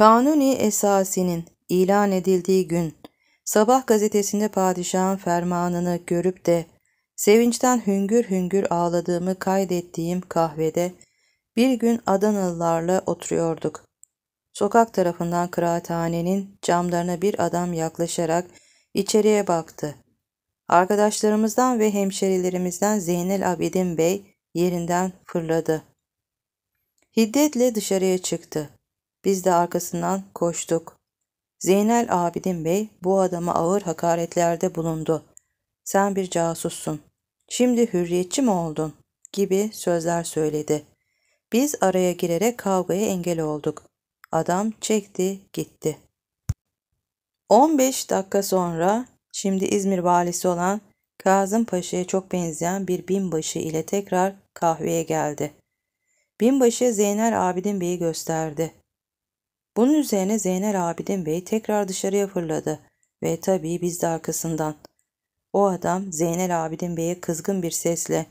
Kanuni Esasi'nin ilan edildiği gün sabah gazetesinde padişahın fermanını görüp de sevinçten hüngür hüngür ağladığımı kaydettiğim kahvede bir gün Adanalılarla oturuyorduk. Sokak tarafından kıraathanenin camlarına bir adam yaklaşarak içeriye baktı. Arkadaşlarımızdan ve hemşerilerimizden Zeynel Abidin Bey yerinden fırladı. Hiddetle dışarıya çıktı. Biz de arkasından koştuk. Zeynel Abidin Bey bu adama ağır hakaretlerde bulundu. Sen bir casussun. Şimdi hürriyetçi mi oldun? gibi sözler söyledi. Biz araya girerek kavgaya engel olduk. Adam çekti gitti. 15 dakika sonra şimdi İzmir valisi olan Kazım Paşa'ya çok benzeyen bir binbaşı ile tekrar kahveye geldi. Binbaşı Zeynel Abidin Bey'i gösterdi. Bunun üzerine Zeynel Abidin Bey tekrar dışarıya fırladı ve tabii biz de arkasından. O adam Zeynel Abidin Bey'e kızgın bir sesle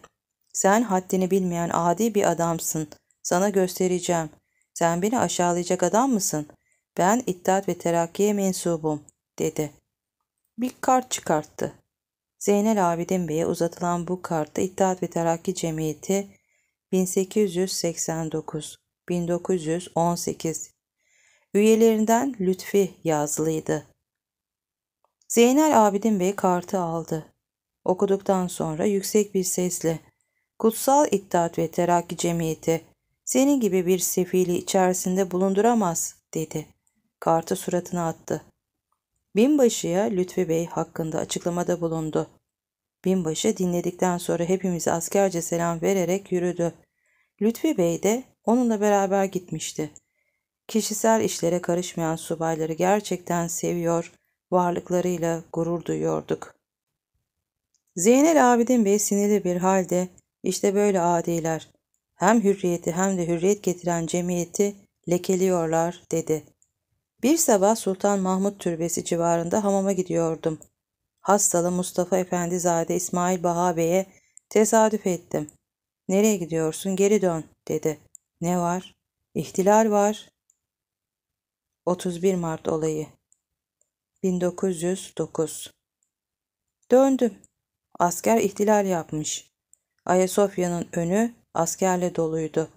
''Sen haddini bilmeyen adi bir adamsın. Sana göstereceğim. Sen beni aşağılayacak adam mısın? Ben İttihat ve Terakki'ye mensubum.'' dedi. Bir kart çıkarttı. Zeynel Abidin Bey'e uzatılan bu kartta İttihat ve Terakki Cemiyeti 1889, 1918, Üyelerinden Lütfi yazılıydı. Zeynel Abidin Bey kartı aldı. Okuduktan sonra yüksek bir sesle Kutsal İttihat ve Terakki Cemiyeti senin gibi bir sefili içerisinde bulunduramaz dedi. Kartı suratına attı. Binbaşıya Lütfi Bey hakkında açıklamada bulundu. Binbaşı dinledikten sonra hepimize askerce selam vererek yürüdü. Lütfi Bey de onunla beraber gitmişti. Kişisel işlere karışmayan subayları gerçekten seviyor, varlıklarıyla gurur duyuyorduk. Zeynel Abidin Bey sinirli bir halde, işte böyle adiler, hem hürriyeti hem de hürriyet getiren cemiyeti lekeliyorlar dedi. Bir sabah Sultan Mahmut Türbesi civarında hamama gidiyordum. Hastalı Mustafa Efendi zade İsmail Baha Bey'e tesadüf ettim. Nereye gidiyorsun geri dön dedi. Ne var? İhtilal var 31 Mart olayı 1909 Döndüm. Asker ihtilal yapmış. Ayasofya'nın önü askerle doluydu.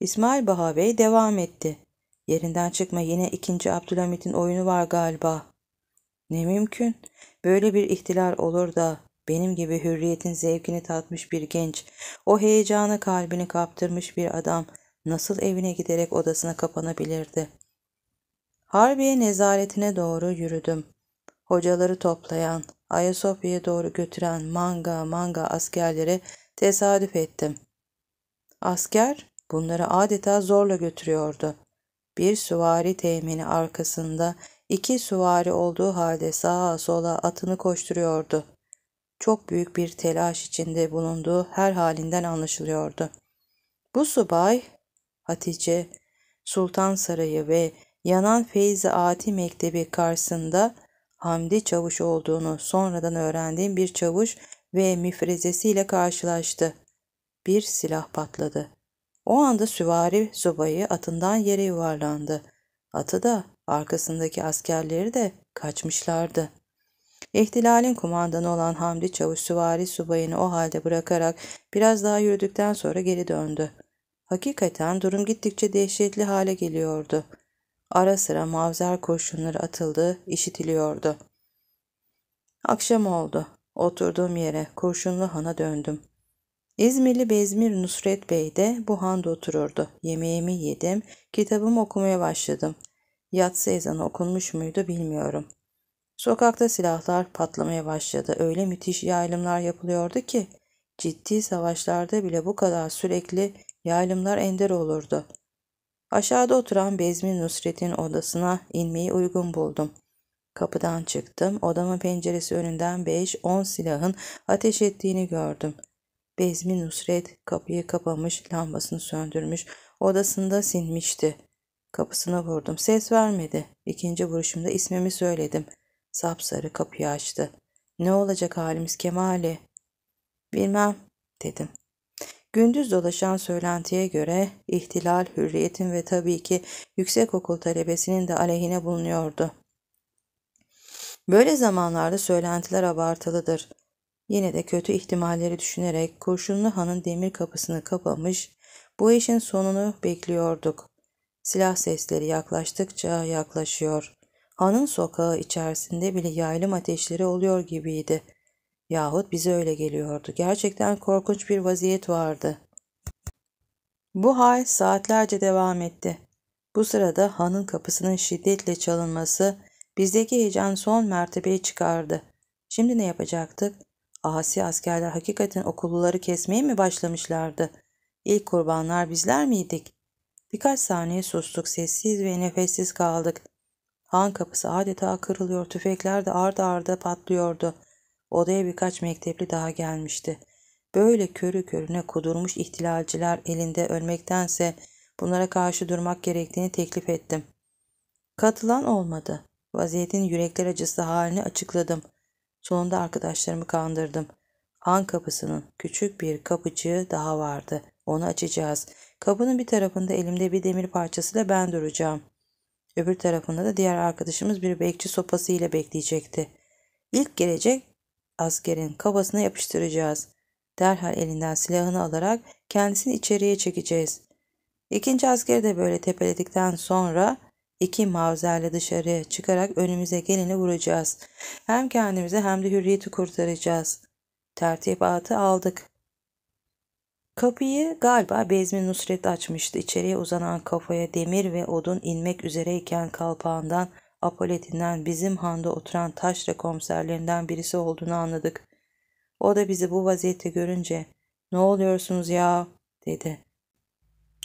İsmail Baha Bey devam etti. Yerinden çıkma yine 2. Abdülhamit'in oyunu var galiba. Ne mümkün. Böyle bir ihtilal olur da benim gibi hürriyetin zevkini tatmış bir genç, o heyecanı kalbini kaptırmış bir adam nasıl evine giderek odasına kapanabilirdi?'' Harbiye nezaretine doğru yürüdüm. Hocaları toplayan, Ayasofya'ya doğru götüren manga manga askerlere tesadüf ettim. Asker bunları adeta zorla götürüyordu. Bir süvari temini arkasında iki süvari olduğu halde sağa sola atını koşturuyordu. Çok büyük bir telaş içinde bulunduğu her halinden anlaşılıyordu. Bu subay Hatice, Sultan Sarayı ve yanan Feyzi Ati Mektebi karşısında Hamdi Çavuş olduğunu sonradan öğrendiğim bir çavuş ve müfrezesiyle karşılaştı. Bir silah patladı. O anda süvari subayı atından yere yuvarlandı. Atı da arkasındaki askerleri de kaçmışlardı. İhtilalin kumandanı olan Hamdi Çavuş süvari subayını o halde bırakarak biraz daha yürüdükten sonra geri döndü. Hakikaten durum gittikçe dehşetli hale geliyordu.'' Ara sıra mavzer kurşunları atıldığı işitiliyordu. Akşam oldu. Oturduğum yere kurşunlu hana döndüm. İzmirli Bezmir Nusret Bey de bu handa otururdu. Yemeğimi yedim, kitabımı okumaya başladım. Yatsı ezanı okunmuş muydu bilmiyorum. Sokakta silahlar patlamaya başladı. Öyle müthiş yaylımlar yapılıyordu ki ciddi savaşlarda bile bu kadar sürekli yaylımlar ender olurdu. Aşağıda oturan Bezmi Nusret'in odasına inmeyi uygun buldum. Kapıdan çıktım. Odamın penceresi önünden 5-10 silahın ateş ettiğini gördüm. Bezmi Nusret kapıyı kapamış, lambasını söndürmüş, odasında sinmişti. Kapısına vurdum. Ses vermedi. İkinci vuruşumda ismimi söyledim. Sapsarı kapıyı açtı. Ne olacak halimiz Kemali? Bilmem dedim. Gündüz dolaşan söylentiye göre ihtilal hürriyetin ve tabii ki yüksekokul talebesinin de aleyhine bulunuyordu. Böyle zamanlarda söylentiler abartılıdır. Yine de kötü ihtimalleri düşünerek Kurşunlu Han'ın demir kapısını kapamış, bu işin sonunu bekliyorduk. Silah sesleri yaklaştıkça yaklaşıyor. Han'ın sokağı içerisinde bile yaylım ateşleri oluyor gibiydi. Yahut bize öyle geliyordu. Gerçekten korkunç bir vaziyet vardı. Bu hal saatlerce devam etti. Bu sırada hanın kapısının şiddetle çalınması bizdeki heyecan son mertebeye çıkardı. Şimdi ne yapacaktık? Asi askerler hakikaten okulluları kesmeye mi başlamışlardı? İlk kurbanlar bizler miydik? Birkaç saniye sustuk, sessiz ve nefessiz kaldık. Han kapısı adeta kırılıyor, tüfekler de ardı arda patlıyordu. Odaya birkaç mektepli daha gelmişti. Böyle körü körüne kudurmuş ihtilalciler elinde ölmektense bunlara karşı durmak gerektiğini teklif ettim. Katılan olmadı. Vaziyetin yürekler acısı halini açıkladım. Sonunda arkadaşlarımı kandırdım. Han kapısının küçük bir kapıcığı daha vardı. Onu açacağız. Kapının bir tarafında elimde bir demir parçasıyla ben duracağım. Öbür tarafında da diğer arkadaşımız bir bekçi sopası ile bekleyecekti. İlk gelecek askerin kafasına yapıştıracağız. Derhal elinden silahını alarak kendisini içeriye çekeceğiz. İkinci askeri de böyle tepeledikten sonra iki mavzerle dışarıya çıkarak önümüze geleni vuracağız. Hem kendimize hem de hürriyeti kurtaracağız. Tertibatı aldık. Kapıyı galiba Bezmi Nusret açmıştı. İçeriye uzanan kafaya demir ve odun inmek üzereyken kalpağından Apolet'inden bizim handa oturan taşra komiserlerinden birisi olduğunu anladık. O da bizi bu vaziyette görünce ne oluyorsunuz ya dedi.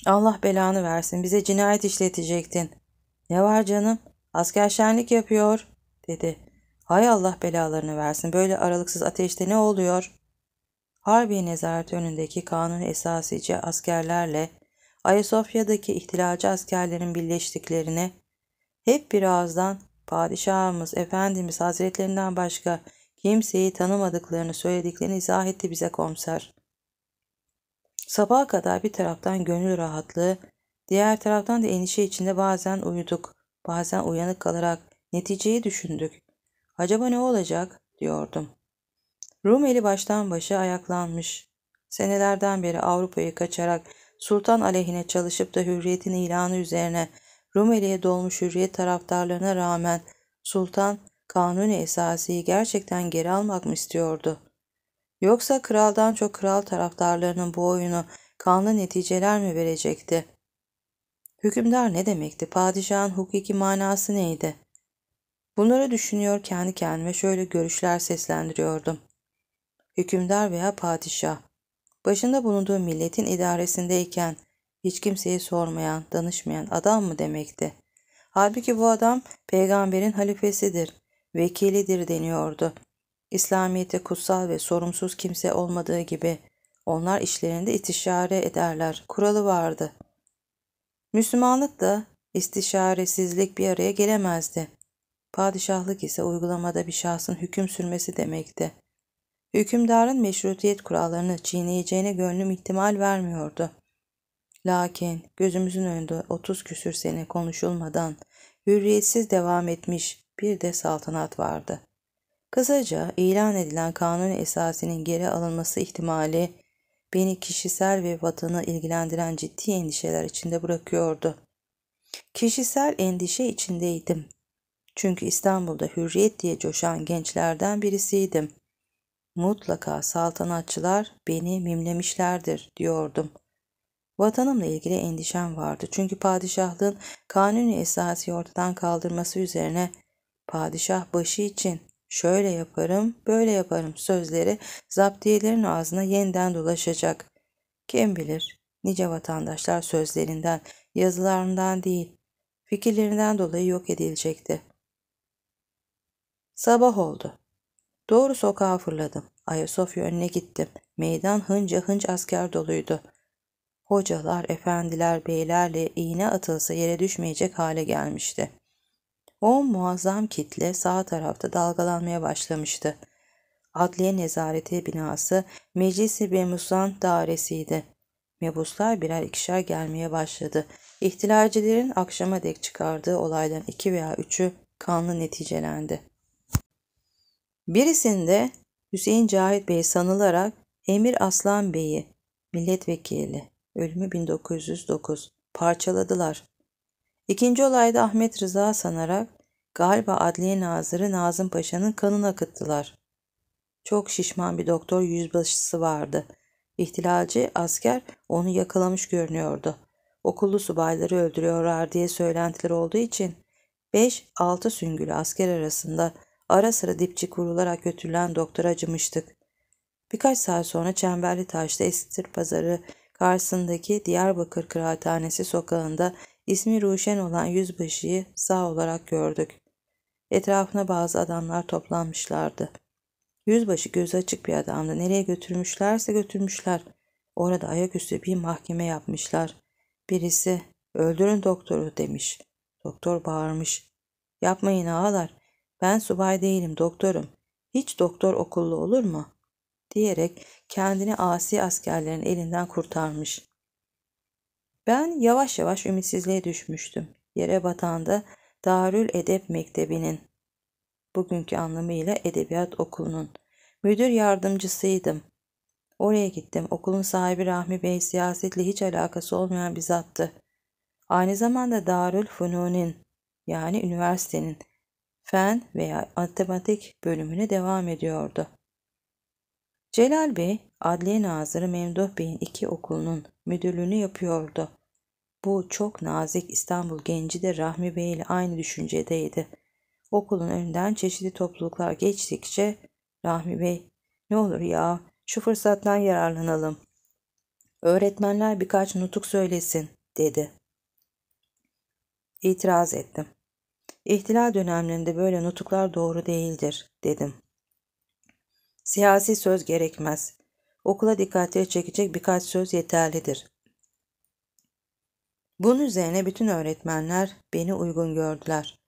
Allah belanı versin bize cinayet işletecektin. Ne var canım asker şenlik yapıyor dedi. Hay Allah belalarını versin böyle aralıksız ateşte ne oluyor? Harbi nezaret önündeki kanun esasice askerlerle Ayasofya'daki ihtilalci askerlerin birleştiklerini hep bir ağızdan padişahımız, efendimiz hazretlerinden başka kimseyi tanımadıklarını söylediklerini izah etti bize komiser. Sabaha kadar bir taraftan gönül rahatlığı, diğer taraftan da endişe içinde bazen uyuduk, bazen uyanık kalarak neticeyi düşündük. Acaba ne olacak diyordum. Rumeli baştan başa ayaklanmış. Senelerden beri Avrupa'yı kaçarak sultan aleyhine çalışıp da hürriyetin ilanı üzerine Rumeli'ye dolmuş hürriyet taraftarlarına rağmen sultan kanun esasiyi gerçekten geri almak mı istiyordu? Yoksa kraldan çok kral taraftarlarının bu oyunu kanlı neticeler mi verecekti? Hükümdar ne demekti? Padişahın hukuki manası neydi? Bunları düşünüyor kendi kendime şöyle görüşler seslendiriyordum. Hükümdar veya padişah, başında bulunduğu milletin idaresindeyken hiç kimseyi sormayan, danışmayan adam mı demekti. Halbuki bu adam peygamberin halifesidir, vekilidir deniyordu. İslamiyete kutsal ve sorumsuz kimse olmadığı gibi onlar işlerinde itişare ederler, kuralı vardı. Müslümanlık da istişaresizlik bir araya gelemezdi. Padişahlık ise uygulamada bir şahsın hüküm sürmesi demekti. Hükümdarın meşrutiyet kurallarını çiğneyeceğine gönlüm ihtimal vermiyordu. Lakin gözümüzün önünde 30 küsür sene konuşulmadan hürriyetsiz devam etmiş bir de saltanat vardı. Kısaca ilan edilen kanun esasının geri alınması ihtimali beni kişisel ve vatanı ilgilendiren ciddi endişeler içinde bırakıyordu. Kişisel endişe içindeydim. Çünkü İstanbul'da hürriyet diye coşan gençlerden birisiydim. Mutlaka saltanatçılar beni mimlemişlerdir diyordum. Vatanımla ilgili endişem vardı. Çünkü padişahlığın kanuni esası ortadan kaldırması üzerine padişah başı için şöyle yaparım, böyle yaparım sözleri zaptiyelerin ağzına yeniden dolaşacak. Kim bilir nice vatandaşlar sözlerinden, yazılarından değil, fikirlerinden dolayı yok edilecekti. Sabah oldu. Doğru sokağa fırladım. Ayasofya önüne gittim. Meydan hınca hınç asker doluydu hocalar, efendiler, beylerle iğne atılsa yere düşmeyecek hale gelmişti. O muazzam kitle sağ tarafta dalgalanmaya başlamıştı. Adliye nezareti binası Meclisi Memusan dairesiydi. Mebuslar birer ikişer gelmeye başladı. İhtilalcilerin akşama dek çıkardığı olaydan iki veya üçü kanlı neticelendi. Birisinde Hüseyin Cahit Bey sanılarak Emir Aslan Bey'i milletvekili Ölümü 1909. Parçaladılar. İkinci olayda Ahmet Rıza sanarak galiba Adliye Nazırı Nazım Paşa'nın kanını akıttılar. Çok şişman bir doktor yüzbaşısı vardı. İhtilalci asker onu yakalamış görünüyordu. Okullu subayları öldürüyorlar diye söylentiler olduğu için 5-6 süngülü asker arasında ara sıra dipçi kurularak götürülen doktora acımıştık. Birkaç saat sonra Çemberli Taş'ta Estir Pazarı karşısındaki Diyarbakır Kıraathanesi sokağında ismi Ruşen olan yüzbaşıyı sağ olarak gördük. Etrafına bazı adamlar toplanmışlardı. Yüzbaşı gözü açık bir adamdı. Nereye götürmüşlerse götürmüşler. Orada ayaküstü bir mahkeme yapmışlar. Birisi öldürün doktoru demiş. Doktor bağırmış. Yapmayın ağalar. Ben subay değilim doktorum. Hiç doktor okullu olur mu? diyerek kendini asi askerlerin elinden kurtarmış. Ben yavaş yavaş ümitsizliğe düşmüştüm. Yere batanda Darül Edep Mektebi'nin, bugünkü anlamıyla Edebiyat Okulu'nun, müdür yardımcısıydım. Oraya gittim. Okulun sahibi Rahmi Bey siyasetle hiç alakası olmayan bir zattı. Aynı zamanda Darül Funun'in yani üniversitenin fen veya matematik bölümüne devam ediyordu. Celal Bey, Adliye Nazırı Memduh Bey'in iki okulunun müdürlüğünü yapıyordu. Bu çok nazik İstanbul genci de Rahmi Bey ile aynı düşüncedeydi. Okulun önünden çeşitli topluluklar geçtikçe Rahmi Bey ne olur ya şu fırsattan yararlanalım. Öğretmenler birkaç nutuk söylesin dedi. İtiraz ettim. İhtilal dönemlerinde böyle nutuklar doğru değildir dedim. Siyasi söz gerekmez. Okula dikkatleri çekecek birkaç söz yeterlidir. Bunun üzerine bütün öğretmenler beni uygun gördüler.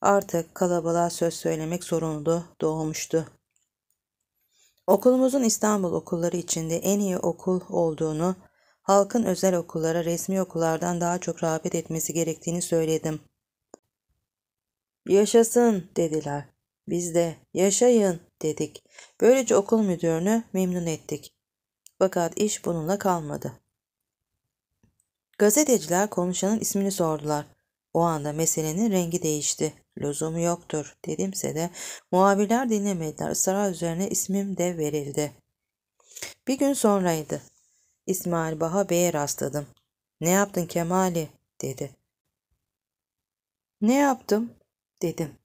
Artık kalabalığa söz söylemek zorunlu doğmuştu. Okulumuzun İstanbul okulları içinde en iyi okul olduğunu, halkın özel okullara resmi okullardan daha çok rağbet etmesi gerektiğini söyledim. Yaşasın dediler. Biz de yaşayın dedik. Böylece okul müdürünü memnun ettik. Fakat iş bununla kalmadı. Gazeteciler konuşanın ismini sordular. O anda meselenin rengi değişti. Lüzumu yoktur dedimse de muhabirler dinlemediler. Sıra üzerine ismim de verildi. Bir gün sonraydı. İsmail Baha Bey'e rastladım. Ne yaptın Kemali dedi. Ne yaptım dedim.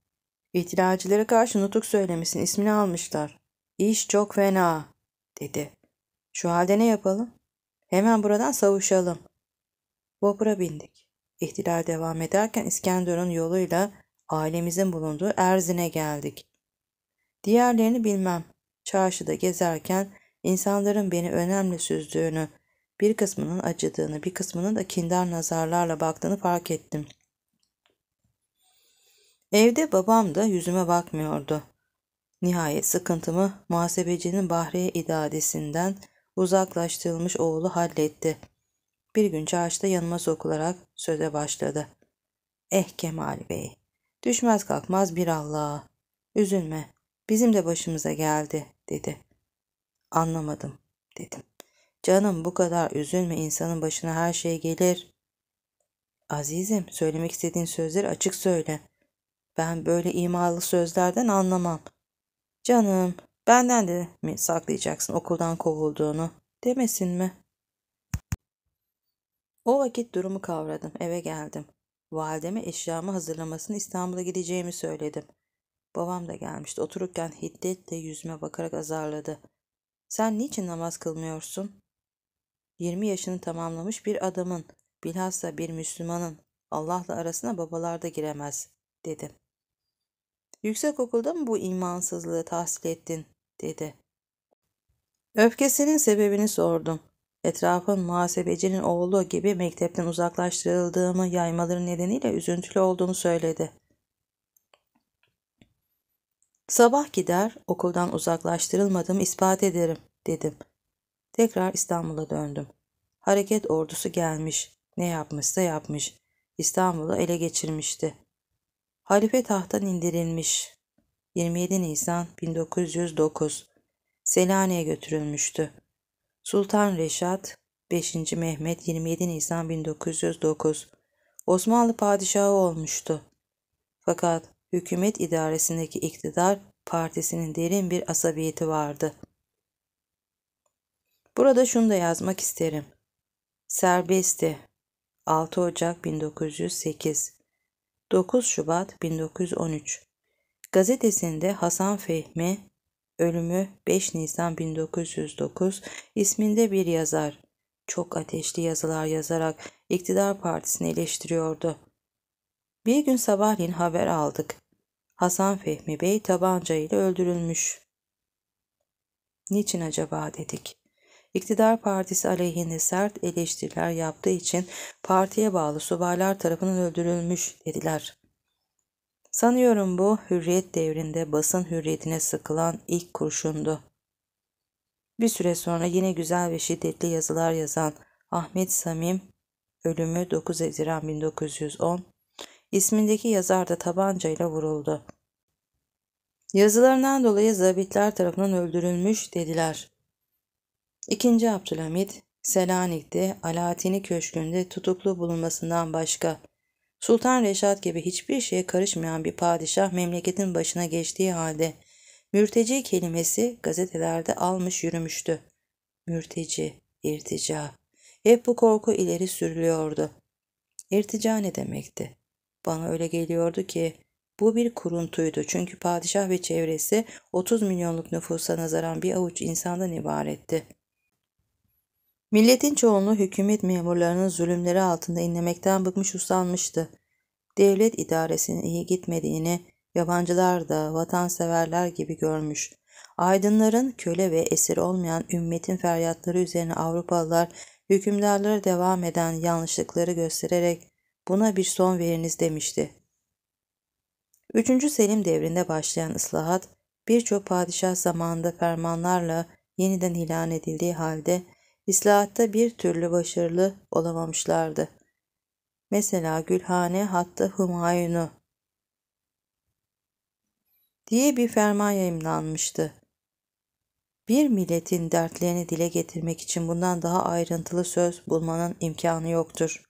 İhtilalcilere karşı nutuk söylemişsin, ismini almışlar. İş çok fena, dedi. Şu halde ne yapalım? Hemen buradan savuşalım. Vapura bindik. İhtilal devam ederken İskenderun yoluyla ailemizin bulunduğu Erzin'e geldik. Diğerlerini bilmem. Çarşıda gezerken insanların beni önemli süzdüğünü, bir kısmının acıdığını, bir kısmının da kindar nazarlarla baktığını fark ettim.'' Evde babam da yüzüme bakmıyordu. Nihayet sıkıntımı muhasebecinin Bahriye idadesinden uzaklaştırılmış oğlu halletti. Bir gün çarşıda yanıma sokularak söze başladı. Eh Kemal Bey, düşmez kalkmaz bir Allah'a. Üzülme, bizim de başımıza geldi, dedi. Anlamadım, dedim. Canım bu kadar üzülme insanın başına her şey gelir. Azizim söylemek istediğin sözleri açık söyle. Ben böyle imalı sözlerden anlamam. Canım, benden de mi saklayacaksın okuldan kovulduğunu demesin mi? O vakit durumu kavradım, eve geldim. Valideme eşyamı hazırlamasını İstanbul'a gideceğimi söyledim. Babam da gelmişti. Otururken hiddetle yüzüme bakarak azarladı. Sen niçin namaz kılmıyorsun? 20 yaşını tamamlamış bir adamın, bilhassa bir Müslümanın Allah'la arasına babalar da giremez, dedim. Yüksekokulda mı bu imansızlığı tahsil ettin? dedi. Öfkesinin sebebini sordum. Etrafın muhasebecinin oğlu gibi mektepten uzaklaştırıldığımı yaymaları nedeniyle üzüntülü olduğunu söyledi. Sabah gider, okuldan uzaklaştırılmadığımı ispat ederim, dedim. Tekrar İstanbul'a döndüm. Hareket ordusu gelmiş. Ne yapmışsa yapmış. İstanbul'u ele geçirmişti. Halife tahttan indirilmiş. 27 Nisan 1909 Selanik'e götürülmüştü. Sultan Reşat 5. Mehmet 27 Nisan 1909 Osmanlı padişahı olmuştu. Fakat hükümet idaresindeki iktidar partisinin derin bir asabiyeti vardı. Burada şunu da yazmak isterim. Serbesti 6 Ocak 1908 9 Şubat 1913 Gazetesinde Hasan Fehmi ölümü 5 Nisan 1909 isminde bir yazar çok ateşli yazılar yazarak iktidar partisini eleştiriyordu. Bir gün sabahleyin haber aldık. Hasan Fehmi Bey tabanca ile öldürülmüş. Niçin acaba dedik. İktidar partisi aleyhine sert eleştiriler yaptığı için partiye bağlı subaylar tarafından öldürülmüş dediler. Sanıyorum bu hürriyet devrinde basın hürriyetine sıkılan ilk kurşundu. Bir süre sonra yine güzel ve şiddetli yazılar yazan Ahmet Samim ölümü 9 Haziran 1910 ismindeki yazar da tabancayla vuruldu. Yazılarından dolayı zabitler tarafından öldürülmüş dediler. İkinci Abdülhamit, Selanik'te Alaaddin'i köşkünde tutuklu bulunmasından başka Sultan Reşat gibi hiçbir şeye karışmayan bir padişah memleketin başına geçtiği halde mürteci kelimesi gazetelerde almış yürümüştü. Mürteci, irtica. Hep bu korku ileri sürülüyordu. İrtica ne demekti? Bana öyle geliyordu ki bu bir kuruntuydu çünkü padişah ve çevresi 30 milyonluk nüfusa nazaran bir avuç insandan ibaretti. Milletin çoğunluğu hükümet memurlarının zulümleri altında inlemekten bıkmış usanmıştı. Devlet idaresinin iyi gitmediğini yabancılar da vatanseverler gibi görmüş. Aydınların köle ve esir olmayan ümmetin feryatları üzerine Avrupalılar hükümdarlara devam eden yanlışlıkları göstererek buna bir son veriniz demişti. 3. Selim devrinde başlayan ıslahat birçok padişah zamanında fermanlarla yeniden ilan edildiği halde İslahatta bir türlü başarılı olamamışlardı. Mesela Gülhane hatta Humayun'u diye bir ferman yayımlanmıştı. Bir milletin dertlerini dile getirmek için bundan daha ayrıntılı söz bulmanın imkanı yoktur.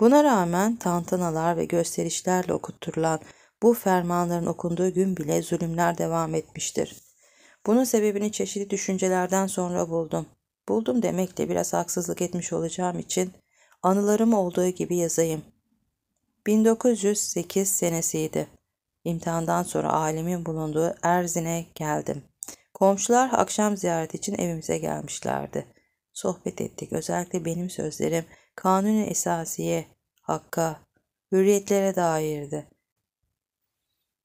Buna rağmen tantanalar ve gösterişlerle okutturulan bu fermanların okunduğu gün bile zulümler devam etmiştir. Bunun sebebini çeşitli düşüncelerden sonra buldum. Buldum demekle biraz haksızlık etmiş olacağım için anılarım olduğu gibi yazayım. 1908 senesiydi. İmtihandan sonra ailemin bulunduğu Erzin'e geldim. Komşular akşam ziyareti için evimize gelmişlerdi. Sohbet ettik. Özellikle benim sözlerim kanun esasiye, hakka, hürriyetlere dairdi.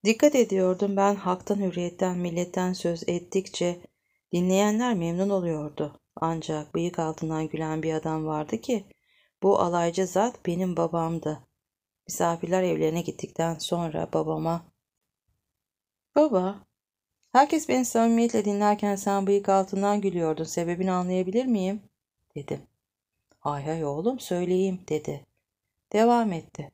Dikkat ediyordum ben haktan hürriyetten milletten söz ettikçe dinleyenler memnun oluyordu. Ancak bıyık altından gülen bir adam vardı ki bu alaycı zat benim babamdı. Misafirler evlerine gittikten sonra babama Baba, herkes beni samimiyetle dinlerken sen bıyık altından gülüyordun. Sebebini anlayabilir miyim? dedim. Hay hay oğlum söyleyeyim dedi. Devam etti.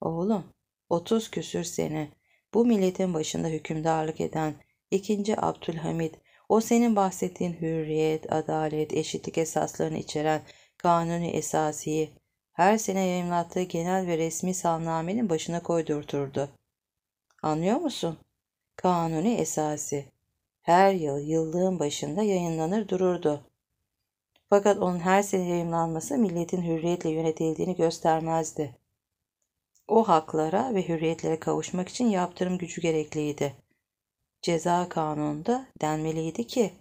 Oğlum, otuz küsür sene bu milletin başında hükümdarlık eden ikinci Abdülhamid, o senin bahsettiğin hürriyet, adalet, eşitlik esaslarını içeren kanuni esasiyi her sene yayınlattığı genel ve resmi salnamenin başına koydurturdu. Anlıyor musun? Kanuni esası. Her yıl yıllığın başında yayınlanır dururdu. Fakat onun her sene yayınlanması milletin hürriyetle yönetildiğini göstermezdi o haklara ve hürriyetlere kavuşmak için yaptırım gücü gerekliydi. Ceza kanununda denmeliydi ki,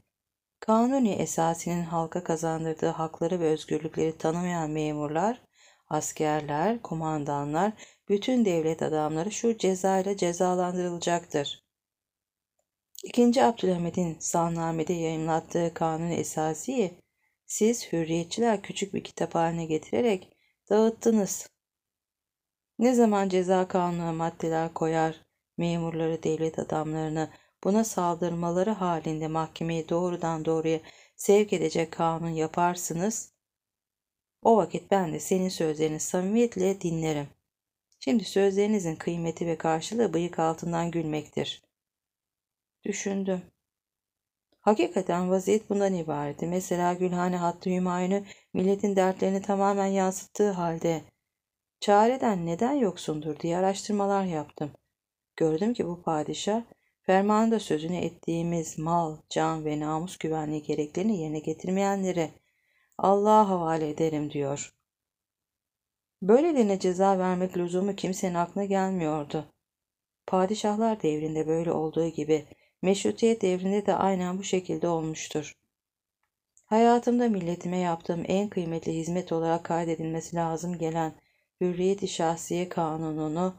kanuni esasinin halka kazandırdığı hakları ve özgürlükleri tanımayan memurlar, askerler, kumandanlar, bütün devlet adamları şu ceza ile cezalandırılacaktır. İkinci Abdülhamid'in sanname'de yayımlattığı kanun esasiyi siz hürriyetçiler küçük bir kitap haline getirerek dağıttınız.'' Ne zaman ceza kanunu maddeler koyar, memurları, devlet adamlarını buna saldırmaları halinde mahkemeyi doğrudan doğruya sevk edecek kanun yaparsınız, o vakit ben de senin sözlerini samimiyetle dinlerim. Şimdi sözlerinizin kıymeti ve karşılığı bıyık altından gülmektir. Düşündüm. Hakikaten vaziyet bundan ibaretti. Mesela Gülhane Hattı Hümayun'u milletin dertlerini tamamen yansıttığı halde çareden neden yoksundur diye araştırmalar yaptım. Gördüm ki bu padişah fermanında sözünü ettiğimiz mal, can ve namus güvenliği gereklerini yerine getirmeyenlere Allah'a havale ederim diyor. Böylelerine ceza vermek lüzumu kimsenin aklına gelmiyordu. Padişahlar devrinde böyle olduğu gibi meşrutiyet devrinde de aynen bu şekilde olmuştur. Hayatımda milletime yaptığım en kıymetli hizmet olarak kaydedilmesi lazım gelen Hürriyet-i Şahsiye Kanunu'nu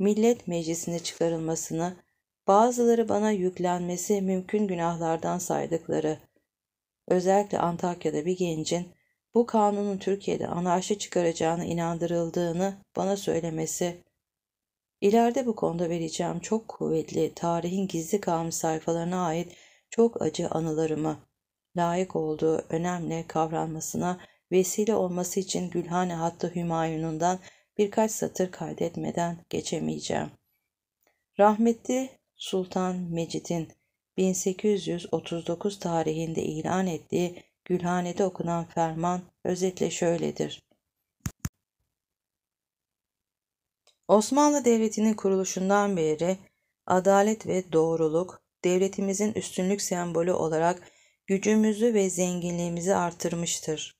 Millet Meclisi'ne çıkarılmasını, bazıları bana yüklenmesi mümkün günahlardan saydıkları, özellikle Antakya'da bir gencin bu kanunun Türkiye'de anarşi çıkaracağını inandırıldığını bana söylemesi, ileride bu konuda vereceğim çok kuvvetli tarihin gizli kalmış sayfalarına ait çok acı anılarımı layık olduğu önemli kavranmasına vesile olması için Gülhane Hattı Hümayun'undan birkaç satır kaydetmeden geçemeyeceğim. Rahmetli Sultan Mecid'in 1839 tarihinde ilan ettiği Gülhane'de okunan ferman özetle şöyledir. Osmanlı Devleti'nin kuruluşundan beri adalet ve doğruluk devletimizin üstünlük sembolü olarak gücümüzü ve zenginliğimizi artırmıştır.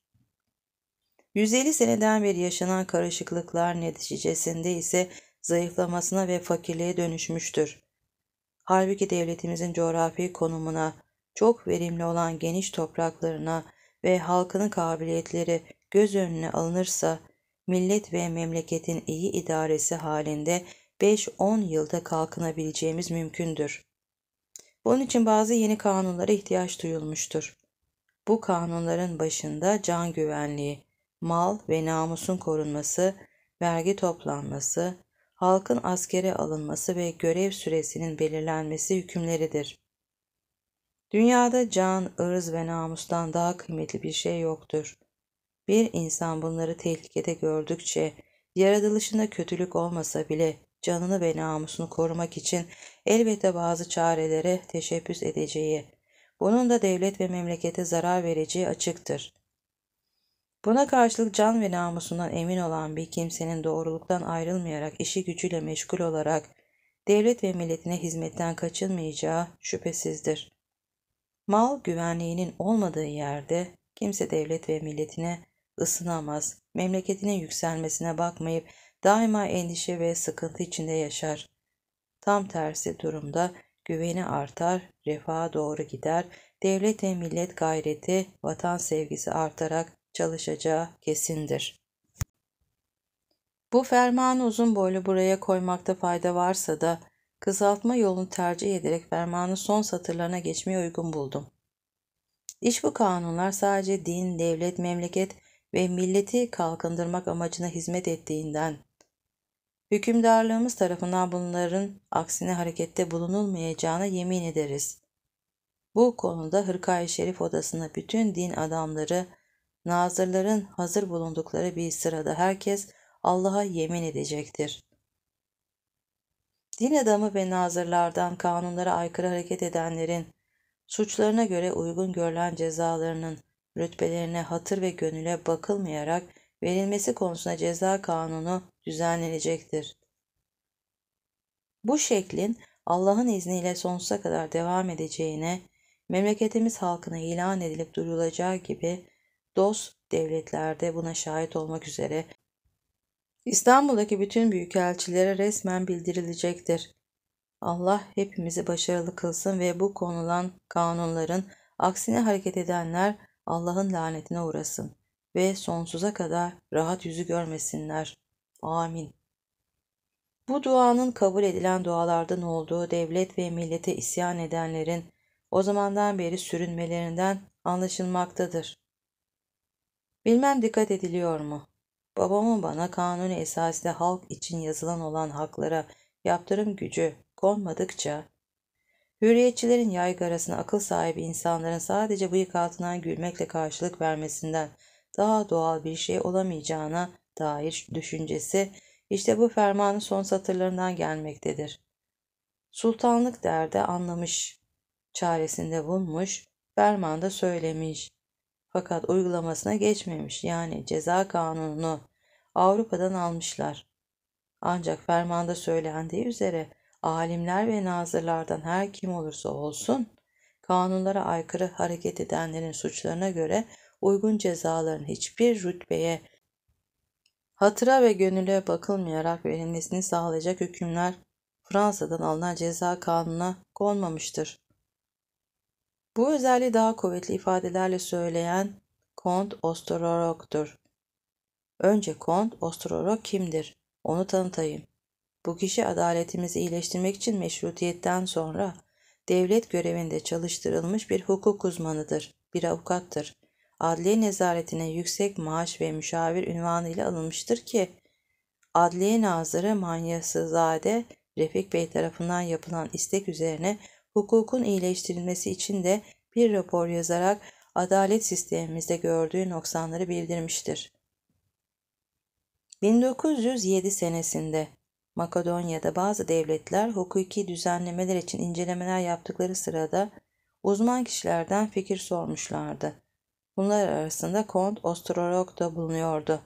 150 seneden beri yaşanan karışıklıklar neticesinde ise zayıflamasına ve fakirliğe dönüşmüştür. Halbuki devletimizin coğrafi konumuna, çok verimli olan geniş topraklarına ve halkının kabiliyetleri göz önüne alınırsa, millet ve memleketin iyi idaresi halinde 5-10 yılda kalkınabileceğimiz mümkündür. Bunun için bazı yeni kanunlara ihtiyaç duyulmuştur. Bu kanunların başında can güvenliği, mal ve namusun korunması, vergi toplanması, halkın askere alınması ve görev süresinin belirlenmesi hükümleridir. Dünyada can, ırz ve namustan daha kıymetli bir şey yoktur. Bir insan bunları tehlikede gördükçe, yaratılışında kötülük olmasa bile canını ve namusunu korumak için elbette bazı çarelere teşebbüs edeceği, bunun da devlet ve memlekete zarar vereceği açıktır. Buna karşılık can ve namusundan emin olan bir kimsenin doğruluktan ayrılmayarak, işi gücüyle meşgul olarak devlet ve milletine hizmetten kaçınmayacağı şüphesizdir. Mal güvenliğinin olmadığı yerde kimse devlet ve milletine ısınamaz, memleketinin yükselmesine bakmayıp daima endişe ve sıkıntı içinde yaşar. Tam tersi durumda güveni artar, refaha doğru gider, devlet ve millet gayreti, vatan sevgisi artarak çalışacağı kesindir. Bu fermanı uzun boylu buraya koymakta fayda varsa da kısaltma yolunu tercih ederek fermanı son satırlarına geçmeye uygun buldum. İş bu kanunlar sadece din, devlet, memleket ve milleti kalkındırmak amacına hizmet ettiğinden, hükümdarlığımız tarafından bunların aksine harekette bulunulmayacağına yemin ederiz. Bu konuda Hırkay-ı Şerif odasına bütün din adamları nazırların hazır bulundukları bir sırada herkes Allah'a yemin edecektir. Din adamı ve nazırlardan kanunlara aykırı hareket edenlerin suçlarına göre uygun görülen cezalarının rütbelerine hatır ve gönüle bakılmayarak verilmesi konusunda ceza kanunu düzenlenecektir. Bu şeklin Allah'ın izniyle sonsuza kadar devam edeceğine, memleketimiz halkına ilan edilip duyulacağı gibi dost devletlerde buna şahit olmak üzere İstanbul'daki bütün büyükelçilere resmen bildirilecektir. Allah hepimizi başarılı kılsın ve bu konulan kanunların aksine hareket edenler Allah'ın lanetine uğrasın ve sonsuza kadar rahat yüzü görmesinler. Amin. Bu duanın kabul edilen dualardan olduğu devlet ve millete isyan edenlerin o zamandan beri sürünmelerinden anlaşılmaktadır. Bilmem dikkat ediliyor mu? Babamın bana kanuni esasında halk için yazılan olan haklara yaptırım gücü konmadıkça, hürriyetçilerin yaygarasına akıl sahibi insanların sadece bıyık altından gülmekle karşılık vermesinden daha doğal bir şey olamayacağına dair düşüncesi işte bu fermanın son satırlarından gelmektedir. Sultanlık derde anlamış, çaresinde bulmuş, fermanda söylemiş fakat uygulamasına geçmemiş yani ceza kanununu Avrupa'dan almışlar. Ancak fermanda söylendiği üzere alimler ve nazırlardan her kim olursa olsun kanunlara aykırı hareket edenlerin suçlarına göre uygun cezaların hiçbir rütbeye hatıra ve gönüle bakılmayarak verilmesini sağlayacak hükümler Fransa'dan alınan ceza kanununa konmamıştır. Bu özelliği daha kuvvetli ifadelerle söyleyen Kont Ostrorok'tur. Önce Kont Ostrorok kimdir? Onu tanıtayım. Bu kişi adaletimizi iyileştirmek için meşrutiyetten sonra devlet görevinde çalıştırılmış bir hukuk uzmanıdır, bir avukattır. Adliye nezaretine yüksek maaş ve müşavir ünvanı ile alınmıştır ki, Adliye Nazırı Manyasızade Refik Bey tarafından yapılan istek üzerine hukukun iyileştirilmesi için de bir rapor yazarak adalet sistemimizde gördüğü noksanları bildirmiştir. 1907 senesinde Makedonya'da bazı devletler hukuki düzenlemeler için incelemeler yaptıkları sırada uzman kişilerden fikir sormuşlardı. Bunlar arasında Kont Ostrorok da bulunuyordu.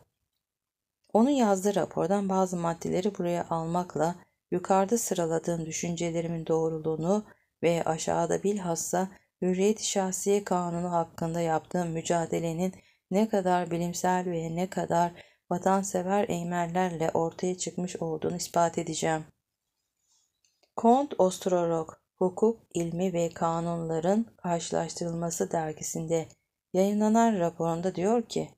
Onun yazdığı rapordan bazı maddeleri buraya almakla yukarıda sıraladığım düşüncelerimin doğruluğunu ve aşağıda bilhassa hürriyet şahsiye kanunu hakkında yaptığım mücadelenin ne kadar bilimsel ve ne kadar vatansever eğmellerle ortaya çıkmış olduğunu ispat edeceğim. Kont Ostrorok, Hukuk, İlmi ve Kanunların Karşılaştırılması dergisinde yayınlanan raporunda diyor ki,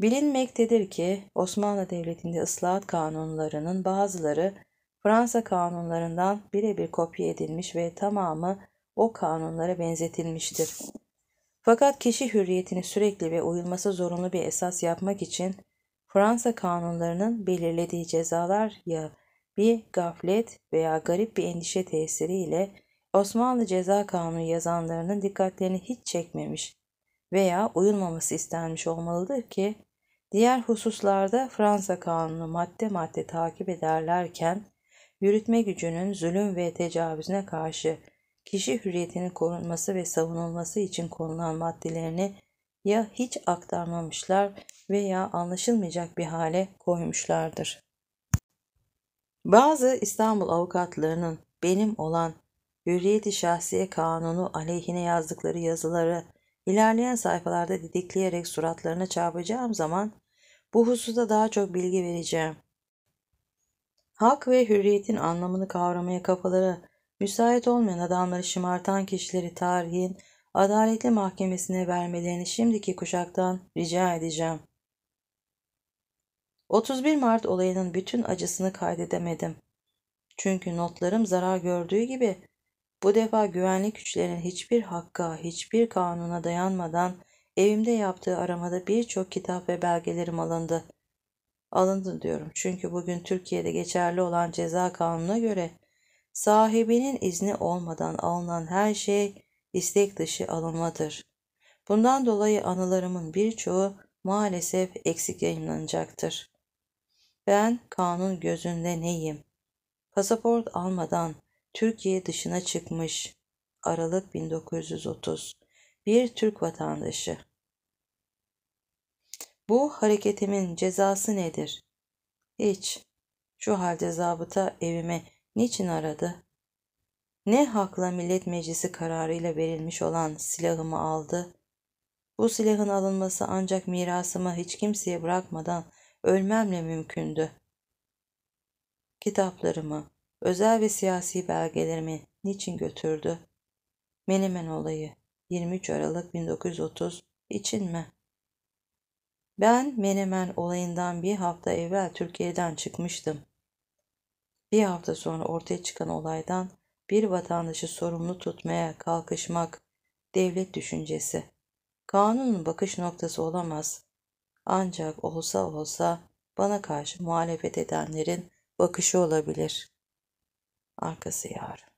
Bilinmektedir ki Osmanlı Devleti'nde ıslahat kanunlarının bazıları Fransa kanunlarından birebir kopya edilmiş ve tamamı o kanunlara benzetilmiştir. Fakat kişi hürriyetini sürekli ve uyulması zorunlu bir esas yapmak için Fransa kanunlarının belirlediği cezalar ya bir gaflet veya garip bir endişe tesiriyle Osmanlı Ceza Kanunu yazanlarının dikkatlerini hiç çekmemiş veya uyulmaması istenmiş olmalıdır ki diğer hususlarda Fransa Kanunu madde madde takip ederlerken yürütme gücünün zulüm ve tecavüzüne karşı kişi hürriyetinin korunması ve savunulması için konulan maddelerini ya hiç aktarmamışlar veya anlaşılmayacak bir hale koymuşlardır. Bazı İstanbul avukatlarının benim olan Hürriyeti Şahsiye Kanunu aleyhine yazdıkları yazıları ilerleyen sayfalarda didikleyerek suratlarına çarpacağım zaman bu hususta daha çok bilgi vereceğim. Hak ve hürriyetin anlamını kavramaya kafaları müsait olmayan adamları şımartan kişileri tarihin adaletli mahkemesine vermelerini şimdiki kuşaktan rica edeceğim. 31 Mart olayının bütün acısını kaydedemedim. Çünkü notlarım zarar gördüğü gibi bu defa güvenlik güçlerinin hiçbir hakka, hiçbir kanuna dayanmadan evimde yaptığı aramada birçok kitap ve belgelerim alındı alındı diyorum. Çünkü bugün Türkiye'de geçerli olan ceza kanununa göre sahibinin izni olmadan alınan her şey istek dışı alınmadır. Bundan dolayı anılarımın birçoğu maalesef eksik yayınlanacaktır. Ben kanun gözünde neyim? Pasaport almadan Türkiye dışına çıkmış. Aralık 1930. Bir Türk vatandaşı. Bu hareketimin cezası nedir? Hiç. Şu halde zabıta evime niçin aradı? Ne hakla millet meclisi kararıyla verilmiş olan silahımı aldı? Bu silahın alınması ancak mirasımı hiç kimseye bırakmadan ölmemle mümkündü. Kitaplarımı, özel ve siyasi belgelerimi niçin götürdü? Menemen olayı 23 Aralık 1930 için mi? Ben Menemen olayından bir hafta evvel Türkiye'den çıkmıştım. Bir hafta sonra ortaya çıkan olaydan bir vatandaşı sorumlu tutmaya kalkışmak devlet düşüncesi. Kanunun bakış noktası olamaz. Ancak olsa olsa bana karşı muhalefet edenlerin bakışı olabilir. Arkası yarın.